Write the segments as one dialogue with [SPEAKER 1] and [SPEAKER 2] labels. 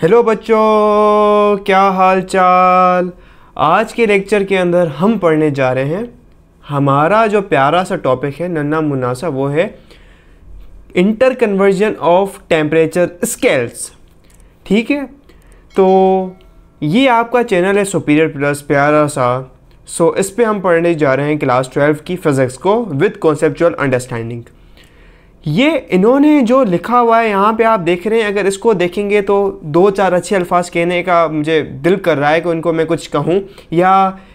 [SPEAKER 1] hello बच्चों क्या हाल चाल आज के लेक्चर के अंदर हम पढ़ने जा रहे हैं हमारा जो प्यारा सा टॉपिक है नन्ना मुनासा वो है inter conversion of temperature scales ठीक है तो ये आपका चैनल है सुपीरियर प्लस प्यारा सा सो इस पर हम पढ़ने जा रहे हैं क्लास ट्वेल्व की फिज़िक्स को विद कॉन्सेपचुअल अंडरस्टैंडिंग ये इन्होंने जो लिखा हुआ है यहाँ पे आप देख रहे हैं अगर इसको देखेंगे तो दो चार अच्छे अल्फाज कहने का मुझे दिल कर रहा है कि उनको मैं कुछ कहूँ या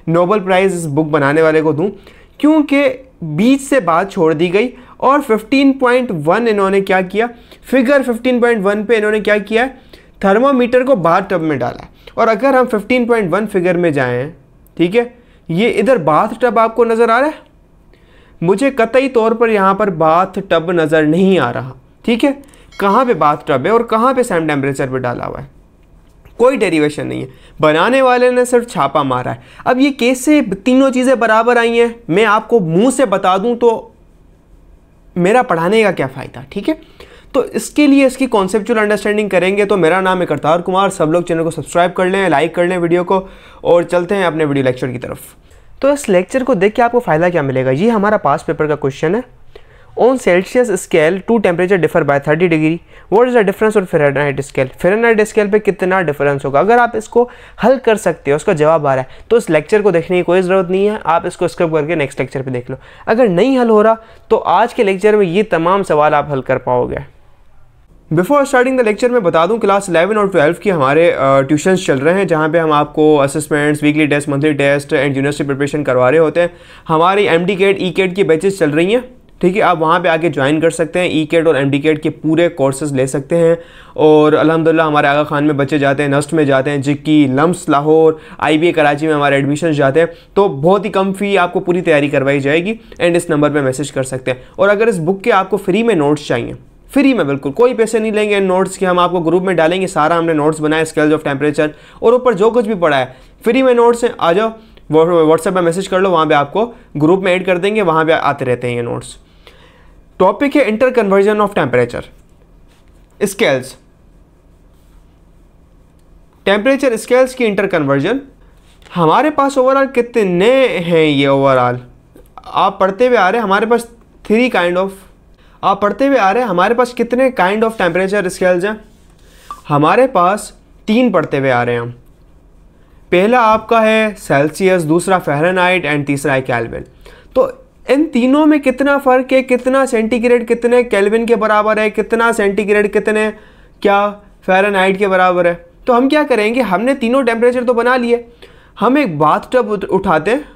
[SPEAKER 1] नोबल प्राइज़ इस बुक बनाने वाले को दूँ क्योंकि बीच से बात छोड़ दी गई और 15.1 इन्होंने क्या किया फिगर 15.1 पे इन्होंने क्या किया थर्मामीटर को बाहर टब में डाला और अगर हम 15.1 फिगर में जाएँ ठीक है ये इधर बाथ टब आपको नज़र आ रहा है मुझे कतई तौर पर यहाँ पर बाथ टब नज़र नहीं आ रहा ठीक है कहाँ पे बाथ टब है और कहाँ पे सेम टेम्परेचर पे डाला हुआ है कोई डेरिवेशन नहीं है बनाने वाले ने सिर्फ छापा मारा है अब ये कैसे तीनों चीज़ें बराबर आई हैं मैं आपको मुंह से बता दूं तो मेरा पढ़ाने का क्या फ़ायदा ठीक है तो इसके लिए इसकी कॉन्सेप्चुअल अंडरस्टैंडिंग करेंगे तो मेरा नाम है करतार कुमार सब लोग चैनल को सब्सक्राइब कर लें लाइक कर लें वीडियो को और चलते हैं अपने वीडियो लेक्चर की तरफ तो इस लेक्चर को देख के आपको फ़ायदा क्या मिलेगा ये हमारा पास पेपर का क्वेश्चन है on Celsius scale two temperature differ by 30 degree what is the difference on Fahrenheit scale Fahrenheit scale पे कितना डिफरेंस होगा अगर आप इसको हल कर सकते हो उसका जवाब आ रहा है तो इस लेक्चर को देखने की कोई ज़रूरत नहीं है आप इसको स्किप करके नेक्स्ट लेक्चर पे देख लो अगर नहीं हल हो रहा तो आज के लेक्चर में ये तमाम सवाल आप हल कर पाओगे बिफोर स्टार्टिंग द लेक्चर मैं बता दूं क्लास 11 और 12 की हमारे ट्यूशन uh, चल रहे हैं जहां पे हम आपको assessments weekly test monthly test and university preparation करवा रहे होते हैं हमारी M D CAT E CAT की बैचेज चल रही हैं ठीक है आप वहाँ पे आके ज्वाइन कर सकते हैं ई e केट और एम डी केट के पूरे कोर्सेज ले सकते हैं और अलहमदिल्ला हमारे आगा खान में बच्चे जाते हैं नस्ट में जाते हैं जिक्की लम्स लाहौर आई बी ए कराची में हमारे एडमिशन जाते हैं तो बहुत ही कम फ़ी आपको पूरी तैयारी करवाई जाएगी एंड इस नंबर पर मैसेज कर सकते हैं और अगर इस बुक के आपको फ्री में नोट्स चाहिए फ्री में बिल्कुल कोई पैसे नहीं लेंगे इन नोट्स के हम आपको ग्रुप में डालेंगे सारा हमने नोट्स बनाए स्केल्स ऑफ टेम्परेचर और ऊपर जो कुछ भी पड़ा है फ्री में नोट्स हैं आ जाओ व्हाट्सएप में मैसेज कर लो वहाँ पर आपको ग्रुप में ऐड कर देंगे वहाँ पर आते रहते हैं ये नोट्स टॉपिक है inter conversion of temperature scales temperature scales की इंटर कन्वर्जन हमारे पास ओवरऑल कितने हैं ये ओवरऑल आप पढ़ते हुए आ रहे हैं हमारे पास थ्री काइंड ऑफ आप पढ़ते हुए आ रहे हैं हमारे पास कितने काइंड ऑफ टेम्परेचर स्केल्स हैं हमारे पास तीन पढ़ते हुए आ रहे हैं हम पहला आपका है सेल्सियस दूसरा फेहरनाइट एंड तीसरा है कैलविन तो इन तीनों में कितना फ़र्क है कितना सेंटीग्रेड कितने कैलविन के बराबर है कितना सेंटीग्रेड कितने क्या फेरनाइट के बराबर है तो हम क्या करेंगे हमने तीनों टेम्परेचर तो बना लिए हम एक बाथ टब उठाते हैं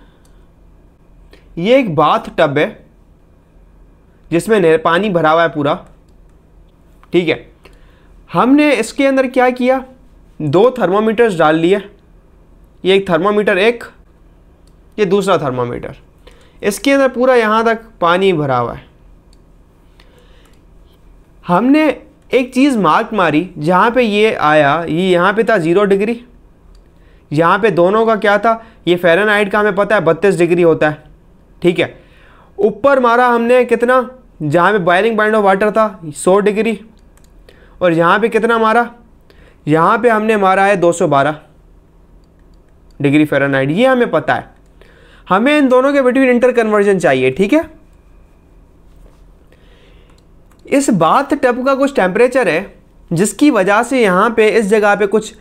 [SPEAKER 1] ये एक बाथ टब है जिसमें पानी भरा हुआ है पूरा ठीक है हमने इसके अंदर क्या किया दो थर्मोमीटर्स डाल लिए ये एक थर्मोमीटर एक ये दूसरा थर्मामीटर इसके अंदर पूरा यहाँ तक पानी भरा हुआ है हमने एक चीज़ मार्क मारी जहाँ पे ये आया ये यहाँ पे था ज़ीरो डिग्री यहाँ पे दोनों का क्या था ये फ़ेरनहाइट का हमें पता है बत्तीस डिग्री होता है ठीक है ऊपर मारा हमने कितना जहाँ पे बॉयलिंग पॉइंट ऑफ वाटर था 100 डिग्री और यहाँ पे कितना मारा यहाँ पे हमने मारा है 212 डिग्री फेरानाइट ये हमें पता है हमें इन दोनों के बिटवीन इंटर कन्वर्जन चाहिए ठीक है इस बाथ टब का कुछ टेम्परेचर है जिसकी वजह से यहाँ पे इस जगह पे कुछ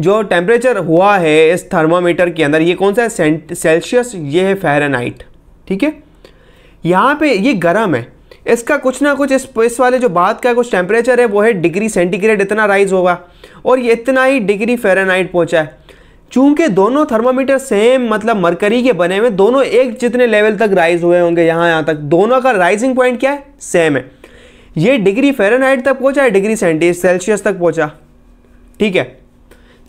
[SPEAKER 1] जो टेम्परेचर हुआ है इस थर्मामीटर के अंदर ये कौन सा है सेल्सियस ये है फेरानाइट ठीक है यहाँ पे ये गर्म है इसका कुछ ना कुछ इस इस वाले जो बात का कुछ टेम्परेचर है वो है डिग्री सेंटीग्रेड इतना राइज होगा और ये इतना ही डिग्री फेरानाइट पहुँचा है चूँकि दोनों थर्मामीटर सेम मतलब मरकरी के बने हुए दोनों एक जितने लेवल तक राइज हुए होंगे यहाँ यहाँ तक दोनों का राइजिंग पॉइंट क्या है सेम है ये डिग्री फेरानाइट तक पहुँचा है डिग्री सेंटी सेल्सियस तक पहुँचा ठीक है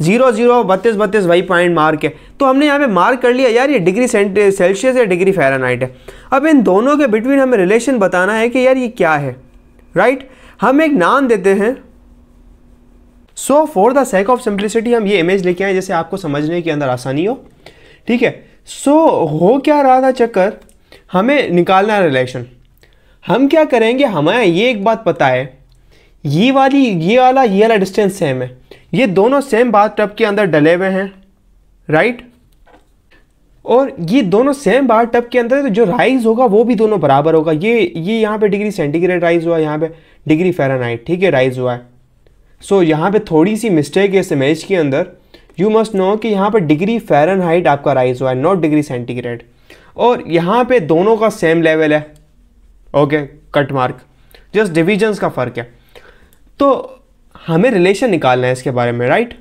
[SPEAKER 1] जीरो जीरो बत्तीस बत्तीस वही पॉइंट मार्क है तो हमने यहाँ पे मार्क कर लिया यार ये डिग्री सेल्सियस या डिग्री फ़ारेनहाइट है अब इन दोनों के बिटवीन हमें रिलेशन बताना है कि यार ये क्या है राइट हम एक नाम देते हैं so for the sake of simplicity हम ये इमेज लेके आए जैसे आपको समझने के अंदर आसानी हो ठीक है सो so, हो क्या रहा था चक्कर हमें निकालना रिलेशन हम क्या करेंगे हमें ये एक बात पता है ये वाली ये वाला ये वाला डिस्टेंस सेम है ये दोनों सेम बाथ टब के अंदर डले हुए हैं राइट और ये दोनों सेम बात टब के अंदर तो जो राइज होगा वो भी दोनों बराबर होगा ये ये यहाँ पे डिग्री सेंटीग्रेड राइज हुआ है यहाँ पे डिग्री फेरानाइट ठीक है राइज हुआ है सो so, यहाँ पे थोड़ी सी मिस्टेक है इस इमेज के अंदर यू मस्ट नो कि यहाँ पर डिग्री फेरन आपका राइज हुआ है नॉट डिग्री सेंटीग्रेड और यहाँ पर दोनों का सेम लेवल है okay cut mark just divisions का फ़र्क है तो हमें रिलेशन निकालना है इसके बारे में राइट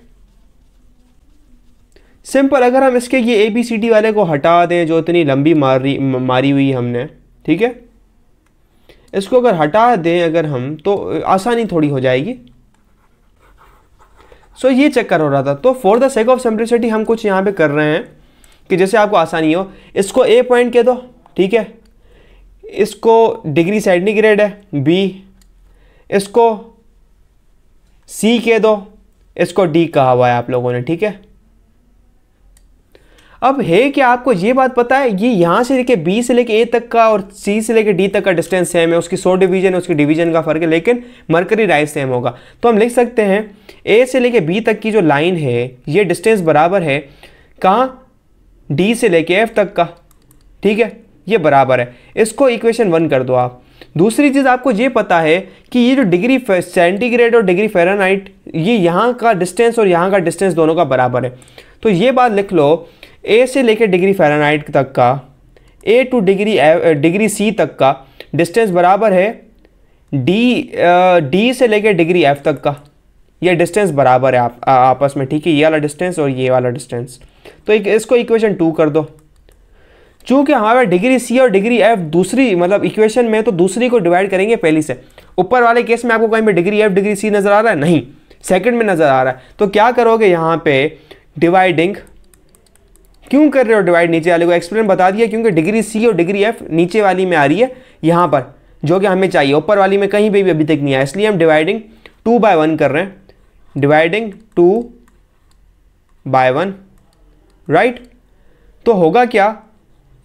[SPEAKER 1] सिंपल अगर हम इसके ये ए बी सी डी वाले को हटा दें जो इतनी लंबी मारी मारी हुई हमने ठीक है इसको अगर हटा दें अगर हम तो आसानी थोड़ी हो जाएगी सो so, ये चक्कर हो रहा था तो for the sake of simplicity हम कुछ यहाँ पे कर रहे हैं कि जैसे आपको आसानी हो इसको ए पॉइंट कह दो ठीक है इसको डिग्री सेंटीग्रेड है बी इसको सी के दो इसको डी कहा हुआ है आप लोगों ने ठीक है अब है क्या आपको ये बात पता है ये यहाँ से लेके बी से लेके ए तक का और सी से लेके डी तक का डिस्टेंस सेम है उसकी सौ डिवीजन है उसकी डिवीजन का फर्क है लेकिन मरकरी राइज सेम होगा तो हम लिख सकते हैं ए से लेके बी तक की जो लाइन है ये डिस्टेंस बराबर है कहाँ डी से लेके एफ तक का ठीक है ये बराबर है इसको इक्वेशन वन कर दो आप दूसरी चीज़ आपको ये पता है कि ये जो डिग्री सेंटीग्रेड और डिग्री फेरानाइट ये यहाँ का डिस्टेंस और यहाँ का डिस्टेंस दोनों का बराबर है तो ये बात लिख लो ए से लेकर डिग्री फेरानाइट तक का a to degree degree C तक का डिस्टेंस बराबर है डी डी से लेकर डिग्री एफ तक का ये डिस्टेंस बराबर है आप, आ, आपस में ठीक है ये वाला डिस्टेंस और ये वाला डिस्टेंस तो एक इसको इक्वेशन टू कर दो चूंकि हमारे डिग्री सी और डिग्री एफ दूसरी मतलब इक्वेशन में तो दूसरी को डिवाइड करेंगे पहली से ऊपर वाले केस में आपको कहीं पर डिग्री एफ डिग्री सी नज़र आ रहा है नहीं सेकंड में नज़र आ रहा है तो क्या करोगे यहाँ पे डिवाइडिंग क्यों कर रहे हो डिवाइड नीचे वाले को एक्सप्लेन बता दिया क्योंकि डिग्री सी और डिग्री एफ नीचे वाली में आ रही है यहाँ पर जो कि हमें चाहिए ऊपर वाली में कहीं पर भी अभी तक नहीं आया इसलिए हम डिवाइडिंग टू बाय वन कर रहे हैं dividing two by one right तो होगा क्या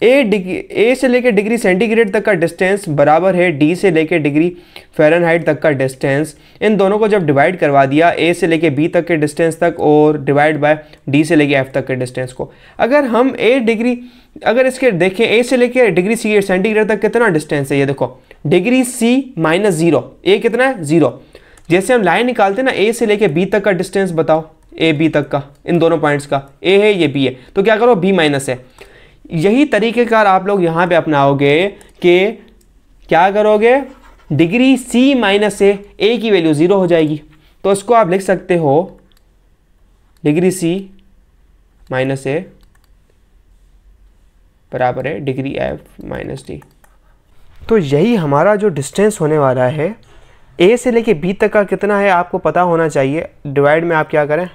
[SPEAKER 1] ए डिग्री ए से लेकर डिग्री सेंटीग्रेड तक का डिस्टेंस बराबर है डी से लेकर डिग्री फेरनहाइट तक का डिस्टेंस इन दोनों को जब डिवाइड करवा दिया ए से लेकर बी तक के डिस्टेंस तक और डिवाइड बाय डी से लेकर एफ तक के डिस्टेंस को अगर हम ए डिग्री अगर इसके देखें ए से लेकर डिग्री सी सेंटीग्रेड तक कितना डिस्टेंस है ये देखो डिग्री सी माइनस ज़ीरो ए कितना है ज़ीरो जैसे हम लाइन निकालते हैं ना ए से लेकर बी तक का डिस्टेंस बताओ ए बी तक का इन दोनों पॉइंट्स का ए है ये बी है तो क्या करो बी माइनस है यही तरीक़ेकार आप लोग यहाँ पे अपनाओगे कि क्या करोगे डिग्री सी माइनस से ए की वैल्यू ज़ीरो हो जाएगी तो इसको आप लिख सकते हो डिग्री सी माइनस ए बराबर है डिग्री एफ माइनस डी तो यही हमारा जो डिस्टेंस होने वाला है ए से लेके बी तक का कितना है आपको पता होना चाहिए डिवाइड में आप क्या करें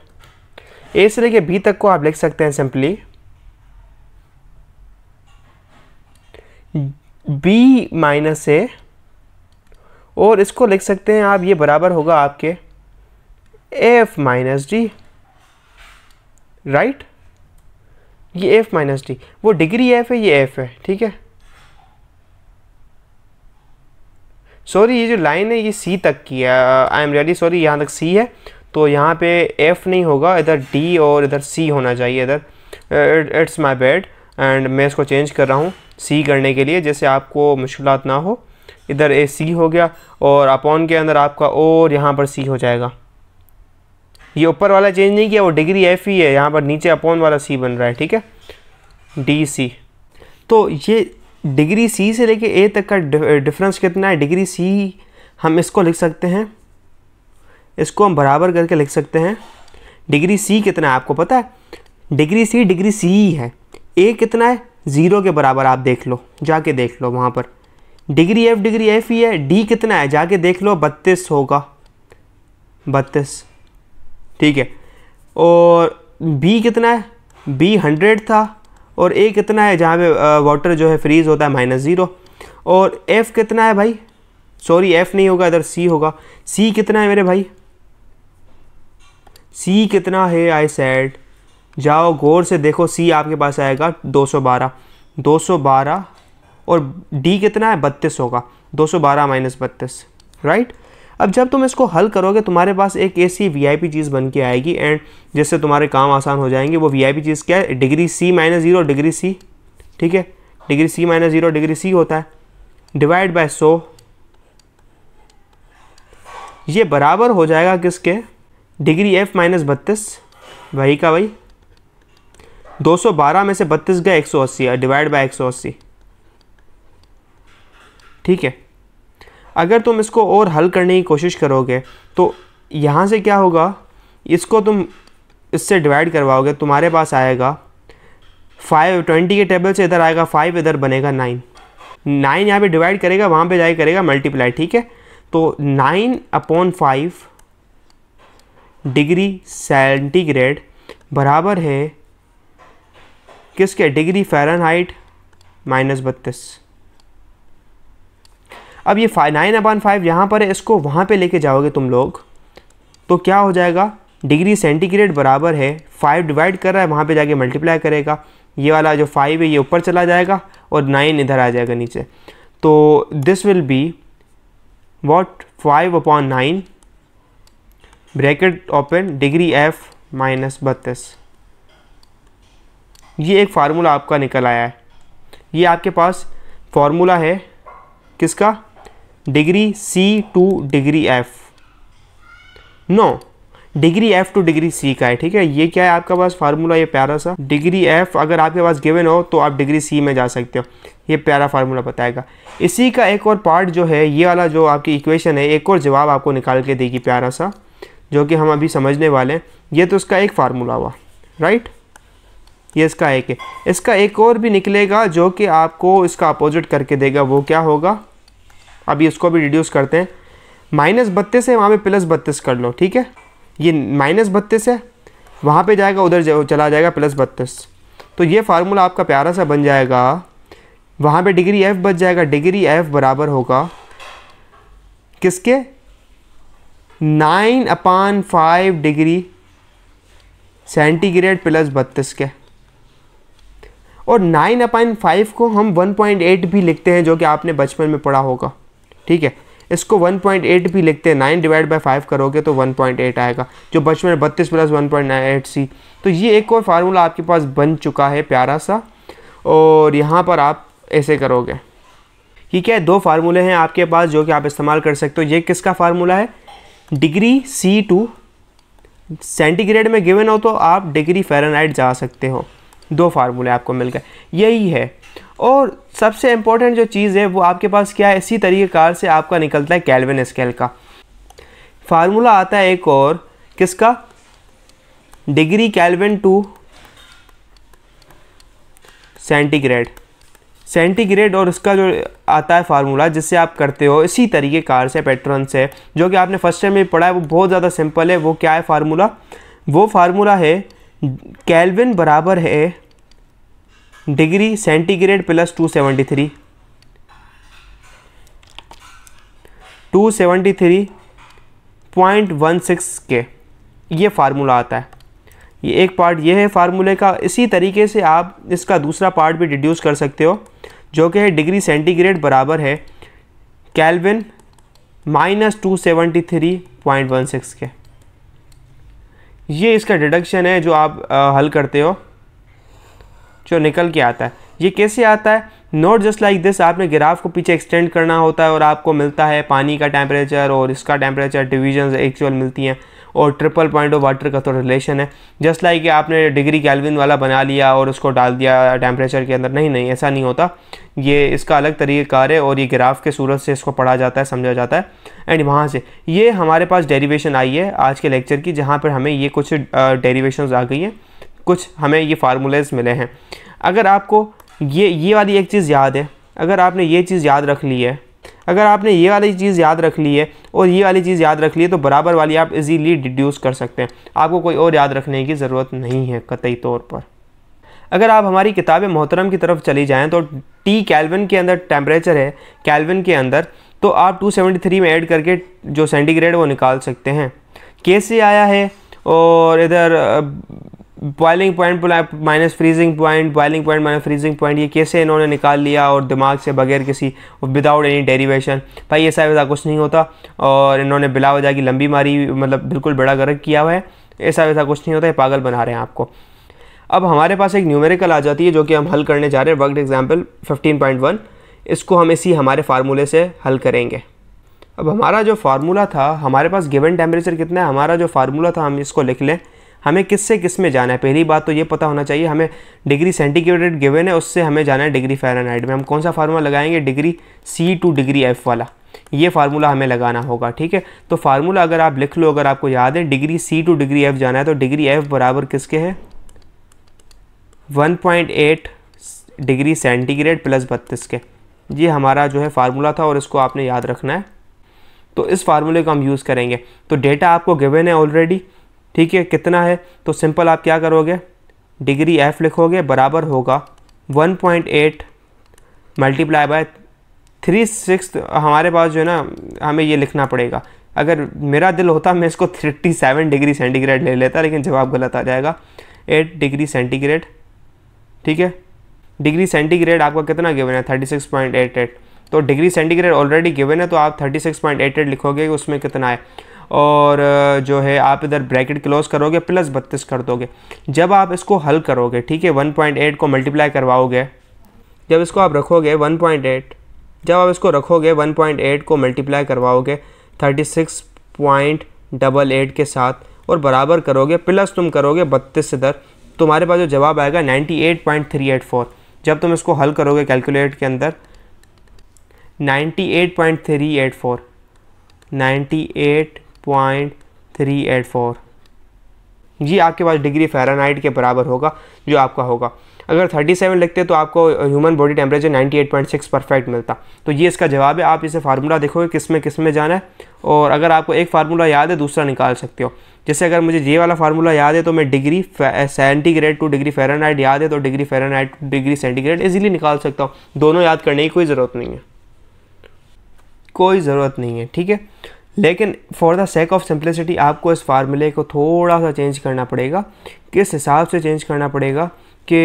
[SPEAKER 1] ए से लेके बी तक को आप लिख सकते हैं सिंपली बी माइनस ए और इसको लिख सकते हैं आप ये बराबर होगा आपके एफ माइनस डी राइट ये एफ माइनस डी वो डिग्री एफ है ये एफ है ठीक है सॉरी ये जो लाइन है ये सी तक की है आई एम रियली सॉरी यहाँ तक सी है तो यहाँ पे एफ नहीं होगा इधर डी और इधर सी होना चाहिए इधर इट्स माई बैड एंड मैं इसको चेंज कर रहा हूँ सी करने के लिए जैसे आपको मुश्किल ना हो इधर ए सी हो गया और अपॉन के अंदर आपका और यहाँ पर सी हो जाएगा ये ऊपर वाला चेंज नहीं किया वो डिग्री एफ ही है यहाँ पर नीचे अपॉन वाला सी बन रहा है ठीक है डी सी तो ये डिग्री सी से लेके ए तक का डिफरेंस कितना है डिग्री सी हम इसको लिख सकते हैं इसको हम बराबर करके लिख सकते हैं डिग्री सी कितना है आपको पता है डिग्री सी डिग्री सी ही है ए कितना है ज़ीरो के बराबर आप देख लो जाके देख लो वहाँ पर डिग्री एफ डिग्री एफ ही है डी कितना है जाके देख लो बत्तीस होगा बत्तीस ठीक है और बी कितना है बी हंड्रेड था और ए कितना है जहाँ पे वाटर जो है फ्रीज होता है माइनस ज़ीरो और एफ़ कितना है भाई सॉरी एफ़ नहीं होगा इधर सी होगा सी कितना है मेरे भाई सी कितना है आई सेड जाओ गौर से देखो सी आपके पास आएगा 212 212 और डी कितना है बत्तीस होगा 212 सौ बारह माइनस बत्तीस राइट अब जब तुम इसको हल करोगे तुम्हारे पास एक ऐसी वीआईपी चीज़ बन के आएगी एंड जिससे तुम्हारे काम आसान हो जाएंगे वो वीआईपी चीज़ क्या है degree C minus zero degree C ठीक है degree C minus zero degree C होता है डिवाइड बाय सौ ये बराबर हो जाएगा किसके डिग्री एफ माइनस बत्तीस वही का वही 212 में से 32 गए 180 अस्सी डिवाइड बाय 180 ठीक है अगर तुम इसको और हल करने की कोशिश करोगे तो यहाँ से क्या होगा इसको तुम इससे डिवाइड करवाओगे तुम्हारे पास आएगा फाइव ट्वेंटी के टेबल से इधर आएगा फाइव इधर बनेगा नाइन नाइन यहाँ पे डिवाइड करेगा वहाँ पे जाए करेगा मल्टीप्लाई ठीक है तो nine upon five degree centigrade बराबर है किसके डिग्री फ़ारेनहाइट माइनस बत्तीस अब ये फाइव नाइन अपॉन फाइव यहाँ पर है इसको वहाँ पे लेके जाओगे तुम लोग तो क्या हो जाएगा डिग्री सेंटीग्रेड बराबर है फाइव डिवाइड कर रहा है वहाँ पे जाके मल्टीप्लाई करेगा ये वाला जो फाइव है ये ऊपर चला जाएगा और नाइन इधर आ जाएगा नीचे तो this will be what five upon nine bracket open degree F minus बत्तीस ये एक फार्मूला आपका निकल आया है ये आपके पास फार्मूला है किसका degree C to degree F no degree F to degree C का है ठीक है ये क्या है आपका पास फार्मूला ये प्यारा सा डिग्री एफ अगर आपके पास गिवन हो तो आप डिग्री सी में जा सकते हो ये प्यारा फार्मूला बताएगा इसी का एक और पार्ट जो है ये वाला जो आपकी इक्वेशन है एक और जवाब आपको निकाल के देगी प्यारा सा जो कि हम अभी समझने वाले हैं ये तो उसका एक फार्मूला हुआ राइट ये इसका एक है इसका एक और भी निकलेगा जो कि आपको इसका अपोजिट करके देगा वो क्या होगा अभी इसको भी रिड्यूस करते हैं माइनस बत्तीस है वहाँ पे प्लस बत्तीस कर लो ठीक है ये माइनस बत्तीस है वहाँ पे जाएगा उधर जा, चला जाएगा प्लस बत्तीस तो ये फार्मूला आपका प्यारा सा बन जाएगा वहाँ पे डिग्री एफ़ बच जाएगा डिग्री एफ़ बराबर होगा किसके nine upon five degree centigrade plus बत्तीस के और नाइन अपॉइन फाइव को हम वन पॉइंट एट भी लिखते हैं जो कि आपने बचपन में पढ़ा होगा ठीक है इसको 1.8 भी लिखते हैं नाइन डिवाइड बाई फाइव करोगे तो 1.8 आएगा जो बचपन में बत्तीस प्लस वन पॉइंट सी तो ये एक और फार्मूला आपके पास बन चुका है प्यारा सा और यहाँ पर आप ऐसे करोगे ठीक है दो फार्मूले हैं आपके पास जो कि आप इस्तेमाल कर सकते हो ये किसका फार्मूला है डिग्री सी टू सेंटीग्रेड में गिवन हो तो आप डिग्री फ़ारेनहाइट जा सकते हो दो फार्मूले आपको मिल गए यही है और सबसे इम्पोर्टेंट जो चीज़ है वो आपके पास क्या है इसी तरीक़ेकार से आपका निकलता है कैलविन स्केल का फार्मूला आता है एक और किसका degree Kelvin to centigrade centigrade और इसका जो आता है फार्मूला जिससे आप करते हो इसी तरीके कार से पैटर्न से जो कि आपने फर्स्ट टाइम में पढ़ा है वो बहुत ज़्यादा सिंपल है वो क्या है फार्मूला वो फार्मूला है कैलविन बराबर है degree centigrade plus two seventy three two seventy three point one six के ये फार्मूला आता है ये एक पार्ट ये है फार्मूले का इसी तरीके से आप इसका दूसरा पार्ट भी डिड्यूस कर सकते हो जो कि है डिग्री सेंटीग्रेड बराबर है Kelvin minus two seventy three point one six के ये इसका डिडक्शन है जो आप आ, हल करते हो जो निकल के आता है ये कैसे आता है नोट जस्ट लाइक दिस आपने ग्राफ को पीछे एक्सटेंड करना होता है और आपको मिलता है पानी का टेम्परेचर और इसका टेम्परेचर डिवीजन एक्चुअल मिलती हैं और ट्रिपल पॉइंट ऑफ वाटर का थोड़ा तो रिलेशन है जस्ट लाइक आपने डिग्री कैलविन वाला बना लिया और उसको डाल दिया टेम्परेचर के अंदर नहीं नहीं ऐसा नहीं होता ये इसका अलग तरीक़ार है और ये ग्राफ के सूरत से इसको पढ़ा जाता है समझा जाता है एंड वहाँ से ये हमारे पास डेरीवेशन आई है आज के लेक्चर की जहाँ पर हमें ये कुछ डेरीवेशन आ गई हैं कुछ हमें ये फार्मूलेज मिले हैं अगर आपको ये ये वाली एक चीज़ याद है अगर आपने ये चीज़ याद रख ली है अगर आपने ये वाली चीज़ याद रख ली है और ये वाली चीज़ याद रख ली है तो बराबर वाली आप इजीली डिड्यूस कर सकते हैं आपको कोई और याद रखने की ज़रूरत नहीं है कतई तौर पर अगर आप हमारी किताब मोहतरम की तरफ चली जाएँ तो टी कैलविन के अंदर टेम्परेचर है कैलविन के अंदर तो आप 273 में ऐड करके जो सेंटीग्रेड वो निकाल सकते हैं कैसे आया है और इधर boiling point minus freezing point boiling point minus freezing point ये कैसे इन्होंने निकाल लिया और दिमाग से बगैर किसी विदाउट एनी डेरिवेशन भाई ऐसा वैसा कुछ नहीं होता और इन्होंने बिला वजह की लंबी मारी मतलब बिल्कुल बड़ा गर्क किया हुआ है ऐसा वैसा कुछ नहीं होता है पागल बना रहे हैं आपको अब हमारे पास एक न्यूमेरिकल आ जाती है जो कि हम हल करने जा रहे हैं वर्कड एग्जाम्पल वन इसको हम इसी हमारे फार्मूले से हल करेंगे अब हमारा जो फार्मूला था हमारे पास गिवन टेम्परेचर कितना है हमारा जो फार्मूला था हम इसको लिख लें हमें किस से किस में जाना है पहली बात तो ये पता होना चाहिए हमें डिग्री सेंटीग्रेड गिवन है उससे हमें जाना है डिग्री फ़ारेनहाइट में हम कौन सा फार्मूला लगाएंगे degree C to degree F वाला ये फार्मूला हमें लगाना होगा ठीक है तो फार्मूला अगर आप लिख लो अगर आपको याद है degree C to degree F जाना है तो डिग्री एफ़ बराबर किसके है 1.8 डिग्री सेंटीग्रेड प्लस बत्तीस के ये हमारा जो है फार्मूला था और इसको आपने याद रखना है तो इस फार्मूले को हम यूज़ करेंगे तो डेटा आपको गिवन है ऑलरेडी ठीक है कितना है तो सिंपल आप क्या करोगे डिग्री एफ लिखोगे बराबर होगा 1.8 point eight multiply by three six हमारे पास जो है ना हमें ये लिखना पड़ेगा अगर मेरा दिल होता मैं इसको थर्टी सेवन डिग्री सेंटीग्रेड ले लेता लेकिन जवाब गलत आ जाएगा एट डिग्री सेंटीग्रेड ठीक है डिग्री सेंटीग्रेड आपका कितना गिवन है thirty six point eight eight तो डिग्री सेंटीग्रेड ऑलरेडी गिवन है तो आप thirty six point eight eight लिखोगे उसमें कितना है और जो है आप इधर ब्रैकेट क्लोज करोगे प्लस बत्तीस कर दोगे जब आप इसको हल करोगे ठीक है वन पॉइंट एट को मल्टीप्लाई करवाओगे जब इसको आप रखोगे वन पॉइंट एट जब आप इसको रखोगे वन पॉइंट एट को मल्टीप्लाई करवाओगे thirty six point double eight के साथ और बराबर करोगे प्लस तुम करोगे बत्तीस इधर तुम्हारे पास जो जवाब आएगा ninety eight eight point three four जब तुम इसको हल करोगे कैलकुलेट के अंदर ninety eight eight point three four ninety eight point three eight four ये आपके पास डिग्री फ़ारेनहाइट के बराबर होगा जो आपका होगा अगर 37 लिखते तो आपको ह्यूमन बॉडी टेम्परेचर 98.6 परफेक्ट मिलता तो ये इसका जवाब है आप इसे फार्मूला देखोगे किस में किस में जाना है और अगर आपको एक फार्मूला याद है दूसरा निकाल सकते हो जैसे अगर मुझे ये वाला फार्मूला याद है तो मैं degree centigrade to degree Fahrenheit याद है तो degree Fahrenheit to degree centigrade easily निकाल सकता हूँ दोनों याद करने की कोई ज़रूरत नहीं है कोई ज़रूरत नहीं है ठीक है लेकिन for the sake of simplicity आपको इस फार्मूले को थोड़ा सा चेंज करना पड़ेगा किस हिसाब से चेंज करना पड़ेगा कि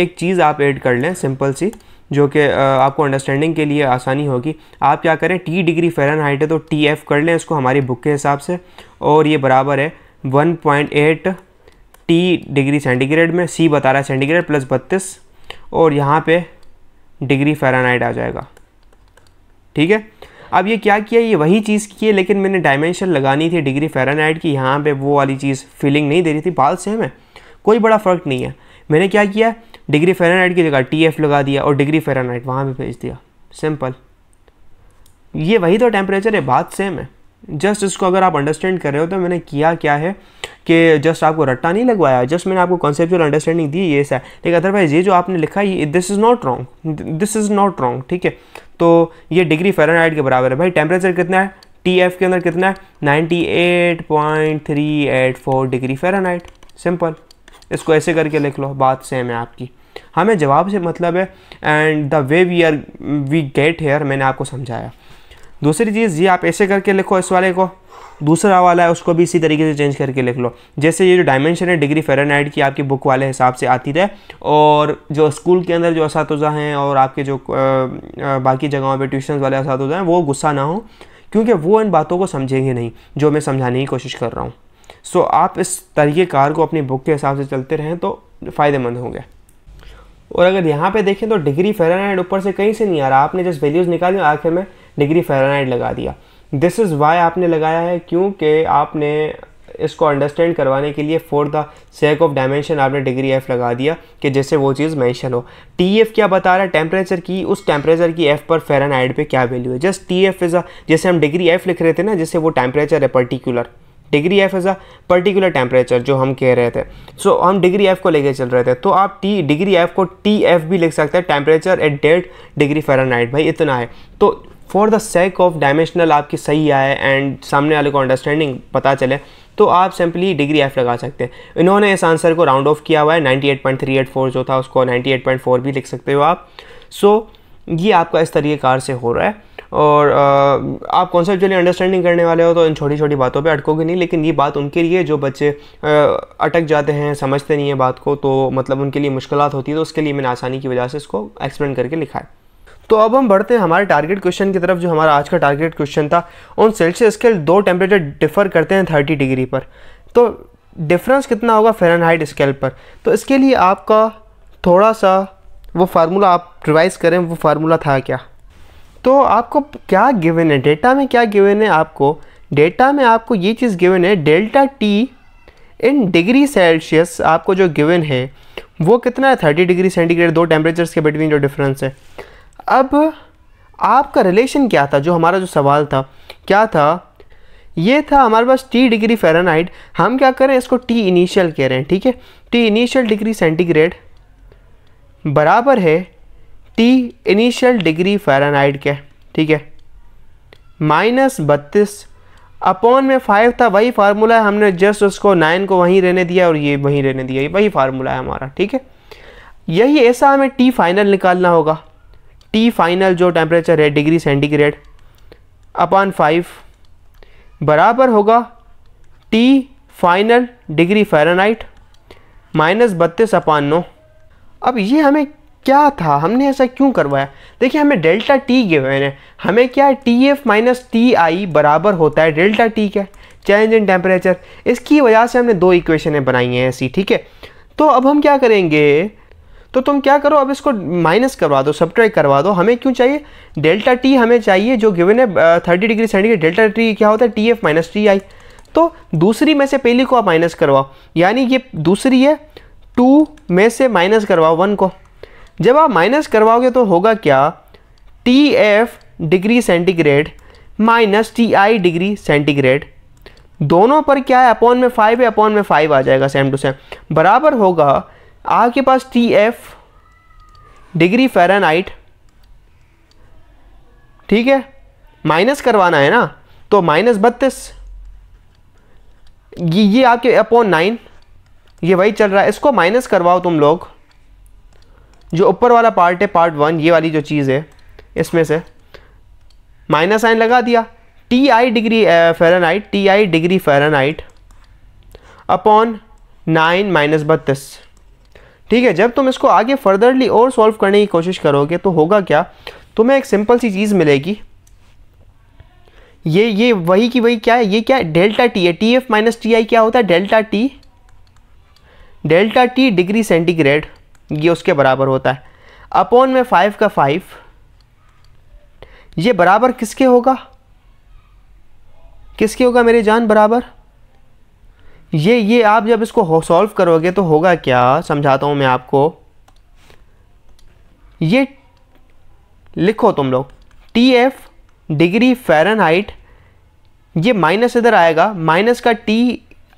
[SPEAKER 1] एक चीज़ आप ऐड कर लें सिंपल सी जो कि आपको अंडरस्टैंडिंग के लिए आसानी होगी आप क्या करें टी डिग्री फेरन हाइट है तो टी एफ़ कर लें इसको हमारी बुक के हिसाब से और ये बराबर है 1.8 टी डिग्री सेंटीग्रेड में सी बता रहा है सेंटीग्रेड प्लस बत्तीस और यहाँ पे डिग्री फेरन हाइट आ जाएगा ठीक है अब ये क्या किया ये वही चीज़ की है लेकिन मैंने डायमेंशन लगानी थी डिग्री फेरानाइट की यहाँ पे वो वाली चीज़ फीलिंग नहीं दे रही थी बाल सेम है कोई बड़ा फ़र्क नहीं है मैंने क्या किया डिग्री फेरानाइट की जगह टी एफ लगा दिया और डिग्री फेरानाइट वहाँ पर भेज दिया सिंपल ये वही तो टेम्परेचर है बात सेम है जस्ट इसको अगर आप अंडरस्टैंड कर रहे हो तो मैंने किया क्या है कि जस्ट आपको रट्टा नहीं लगवाया जस्ट मैंने आपको कॉन्सेप्चुअल अंडरस्टैंडिंग दी ये सर लेकिन अदरवाइज ये जो आपने लिखा ये this is not wrong this is not wrong ठीक है तो ये डिग्री फेरनहाइट के बराबर है भाई टेम्परेचर कितना है टी एफ के अंदर कितना है ninety eight point three eight four degree Fahrenheit simple इसको ऐसे करके लिख लो बात सेम है आपकी हमें जवाब से मतलब है and the way we are we get here मैंने आपको समझाया दूसरी चीज़ ये आप ऐसे करके लिखो इस वाले को दूसरा वाला है उसको भी इसी तरीके से चेंज करके लिख लो जैसे ये जो डायमेंशन है डिग्री फेरनहाइट की आपकी बुक वाले हिसाब से आती रहे और जो स्कूल के अंदर जो इसातजा हैं और आपके जो बाकी जगहों पर ट्यूशन वाले इसातजा हैं वो गुस्सा ना हो क्योंकि वो इन बातों को समझेंगे नहीं जो मैं समझाने की कोशिश कर रहा हूँ सो so, आप इस तरीक़ेकार को अपनी बुक के हिसाब से चलते रहें तो फ़ायदेमंद होंगे और अगर यहाँ पे देखें तो डिग्री फेरनहाइट ऊपर से कहीं से नहीं आ रहा आपने जस्ट वैल्यूज़ निकाली आखिर में डिग्री फेरानाइट लगा दिया दिस इज़ वाई आपने लगाया है क्योंकि आपने इसको अंडरस्टैंड करवाने के लिए for the sake of dimension आपने डिग्री एफ लगा दिया कि जैसे वो चीज़ मेंशन हो टी एफ क्या बता रहा है टेम्परेचर की उस टेम्परेचर की एफ पर फेरन पे क्या वैल्यू है जस्ट टी एफ इज़ जैसे हम डिग्री एफ लिख रहे थे ना जैसे वो टेम्परेचर है particular degree F as a particular temperature जो हम कह रहे थे सो so, हम डिग्री एफ को लेके चल रहे थे तो आप टी डिग्री एफ को टी एफ भी लिख सकते हैं टेम्परेचर एट डेढ़ डिग्री फेरानाइट भाई इतना है तो for the sake of dimensional आपकी सही आए एंड सामने वाले को अंडरस्टैंडिंग पता चले तो आप सिंपली डिग्री एफ लगा सकते हैं इन्होंने इस आंसर को राउंड ऑफ किया हुआ है 98.384 जो था उसको 98.4 भी लिख सकते हो आप सो so, ये आपका इस तरीके कार से हो रहा है और आ, आप कॉन्सेप्चुअली अंडरस्टैंडिंग करने वाले हो तो इन छोटी छोटी बातों पे अटकोगे नहीं लेकिन ये बात उनके लिए जो बच्चे आ, अटक जाते हैं समझते नहीं है बात को तो मतलब उनके लिए मुश्किल होती है तो उसके लिए मैंने आसानी की वजह से इसको एक्सप्लेन करके लिखा है तो अब हम बढ़ते हैं हमारे टारगेट क्वेश्चन की तरफ जो हमारा आज का टारगेट क्वेश्चन था उन सेल्सियस स्केल दो टेम्परेचर डिफर करते हैं थर्टी डिग्री पर तो डिफरेंस कितना होगा फेरनहाइट स्केल पर तो इसके लिए आपका थोड़ा सा वो फार्मूला आप रिवाइज़ करें वो फार्मूला था क्या तो आपको क्या गिवन है डेटा में क्या गिवन है आपको डेटा में आपको ये चीज़ गिवन है delta T in degree Celsius आपको जो गिवन है वो कितना है थर्टी डिग्री सेंटीग्रेड दो टेम्परेचर्स के बिटवीन जो डिफरेंस है अब आपका रिलेशन क्या था जो हमारा जो सवाल था क्या था ये था हमारे पास टी डिग्री फ़ारेनहाइट हम क्या करें इसको टी इनिशियल कह रहे हैं ठीक है टी इनिशियल डिग्री सेंटीग्रेड बराबर है टी इनिशियल डिग्री फ़ारेनहाइट के ठीक है माइनस बत्तीस अपॉन में फाइव था वही फार्मूला है हमने जस्ट उसको नाइन को वहीं रहने दिया और ये वहीं रहने दिया ये वही फार्मूला है हमारा ठीक है यही ऐसा हमें टी फाइनल निकालना होगा टी फाइनल जो टेम्परेचर है डिग्री सेंटीग्रेड अपॉन फाइव बराबर होगा T final degree Fahrenheit minus बत्तीस अपान नौ अब ये हमें क्या था हमने ऐसा क्यों करवाया देखिए हमें डेल्टा टी गिवन है हमें क्या है T F minus T I बराबर होता है डेल्टा टी का चेंज इन टेम्परेचर इसकी वजह से हमने दो इक्वेशनें बनाई हैं ऐसी ठीक है तो अब हम क्या करेंगे तो तुम क्या करो अब इसको माइनस करवा दो सब्ट्रैक्ट करवा दो हमें क्यों चाहिए डेल्टा टी हमें चाहिए जो गिवन है thirty degree centigrade delta T क्या होता है T F minus T I तो दूसरी में से पहली को आप माइनस करवाओ यानी ये दूसरी है टू में से माइनस करवाओ वन को जब आप माइनस करवाओगे तो होगा क्या T F degree centigrade minus T I degree centigrade दोनों पर क्या है अपॉन में फाइव है अपॉन में फाइव आ जाएगा सेम टू सेम बराबर होगा आपके पास टी एफ डिग्री फेरानाइट ठीक है माइनस करवाना है ना तो माइनस बत्तीस ये ये आपके अपॉन नाइन ये वही चल रहा है इसको माइनस करवाओ तुम लोग जो ऊपर वाला पार्ट है पार्ट वन ये वाली जो चीज़ है इसमें से माइनस साइन लगा दिया T I degree Fahrenheit T I degree Fahrenheit upon nine minus बत्तीस ठीक है जब तुम इसको आगे फर्दरली और सॉल्व करने की कोशिश करोगे तो होगा क्या तुम्हें एक सिंपल सी चीज़ मिलेगी ये ये वही की वही क्या है ये क्या है डेल्टा टी है T F minus T I क्या होता है delta T delta T degree centigrade ये उसके बराबर होता है अपॉन में फाइव का फाइव ये बराबर किसके होगा किसके होगा मेरी जान बराबर ये ये आप जब इसको सॉल्व करोगे तो होगा क्या समझाता हूँ मैं आपको ये लिखो तुम लोग टी एफ डिग्री फ़ारेनहाइट ये माइनस इधर आएगा माइनस का टी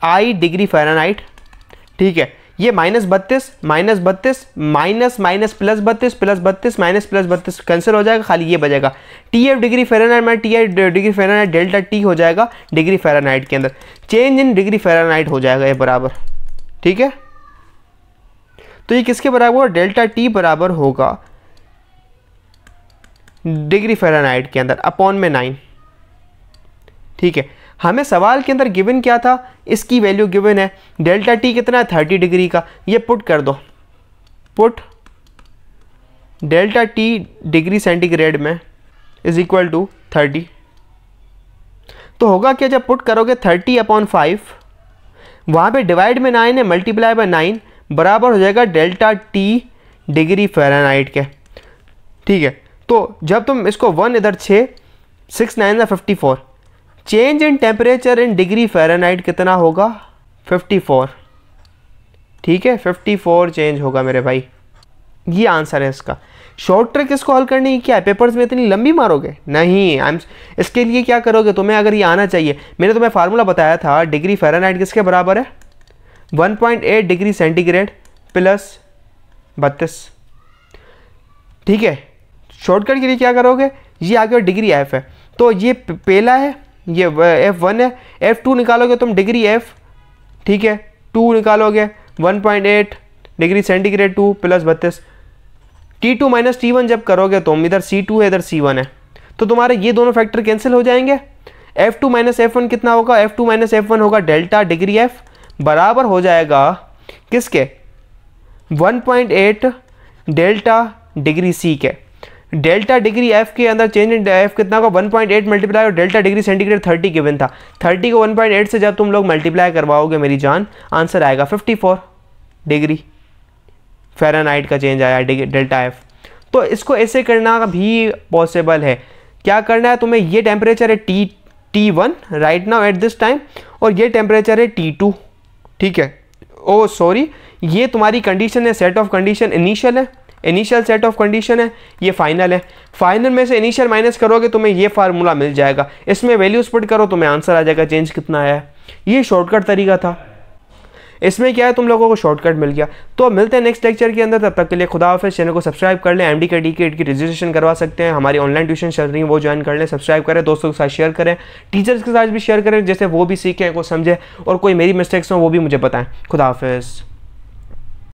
[SPEAKER 1] आई डिग्री फ़ारेनहाइट ठीक है ये माइनस बत्तीस माइनस बत्तीस माइनस माइनस प्लस बत्तीस प्लस बत्तीस माइनस प्लस बत्तीस कैंसिल हो जाएगा खाली ये बजेगा टी एफ डिग्री फेरानाइट में T I degree Fahrenheit delta T हो जाएगा डिग्री फेरानाइट के अंदर चेंज इन डिग्री फेरानाइट हो जाएगा ये बराबर ठीक है तो ये किसके बराबर होगा डेल्टा टी बराबर होगा डिग्री फेरानाइट के अंदर अपॉन में नाइन ठीक है हमें सवाल के अंदर गिवन क्या था इसकी वैल्यू गिवन है डेल्टा टी कितना है थर्टी डिग्री का ये पुट कर दो put delta T degree centigrade में इज इक्वल टू थर्टी तो होगा क्या जब पुट करोगे थर्टी अपॉन फाइव वहाँ पे डिवाइड में नाइन है मल्टीप्लाई बाय नाइन बराबर हो जाएगा डेल्टा टी डिग्री फेरानाइट के ठीक है तो जब तुम इसको वन इधर छः सिक्स नाइन या fifty four change in temperature in degree Fahrenheit कितना होगा 54 ठीक है 54 चेंज होगा मेरे भाई ये आंसर है इसका शॉर्ट ट्रिक इसको हल करने की क्या है पेपर्स में इतनी लंबी मारोगे नहीं आई एम इसके लिए क्या करोगे तुम्हें अगर ये आना चाहिए मैंने तुम्हें फार्मूला बताया था डिग्री फ़ारेनहाइट किसके बराबर है 1.8 डिग्री सेंटीग्रेड प्लस बत्तीस ठीक है शॉर्टकट के लिए क्या करोगे ये आगे डिग्री एफ है तो ये पहला है ये एफ वन है एफ टू निकालोगे तुम डिग्री एफ ठीक है टू निकालोगे one point eight degree centigrade two plus बत्तीस T two minus T one जब करोगे तुम इधर सी टू है इधर सी वन है तो तुम्हारे ये दोनों फैक्टर कैंसिल हो जाएंगे F two minus F one कितना होगा F two minus F one होगा डेल्टा डिग्री एफ बराबर हो जाएगा किसके 1.8 डेल्टा डिग्री सी के डेल्टा डिग्री एफ के अंदर चेंज इन एफ कितना का 1.8 पॉइंट एट मल्टीप्लाई और डेल्टा डिग्री सेंटीग्रेड 30 गिवन था 30 को 1.8 से जब तुम लोग मल्टीप्लाई करवाओगे मेरी जान आंसर आएगा 54 डिग्री फेरानाइट का चेंज आया डेल्टा एफ तो इसको ऐसे करना भी पॉसिबल है क्या करना है तुम्हें ये टेम्परेचर है T T one right now at this time और ये टेम्परेचर है टी टू ठीक है ओ oh, सॉरी ये तुम्हारी कंडीशन है सेट ऑफ कंडीशन इनिशियल है इनिशियल सेट ऑफ कंडीशन है ये फाइनल है फाइनल में से इनिशियल माइनस करोगे तुम्हें ये फार्मूला मिल जाएगा इसमें वैल्यूज पुट करो तुम्हें आंसर आ जाएगा चेंज कितना आया है ये शॉर्टकट तरीका था इसमें क्या है तुम लोगों को शॉर्टकट मिल गया तो मिलते हैं नेक्स्ट लेक्चर के अंदर तब तक के लिए खुदा हाफिज चैनल को सब्सक्राइब कर लें एम डी के डी की रजिस्ट्रेशन करवा सकते हैं हमारी ऑनलाइन ट्यूशन चल रही है वो ज्वाइन कर लें सब्सक्राइब करें दोस्तों के साथ शेयर करें टीचर्स के साथ भी शेयर करें जैसे वो भी सीखें को समझें और कोई मेरी मिस्टेक्स हों वो भी मुझे बताएं खुदा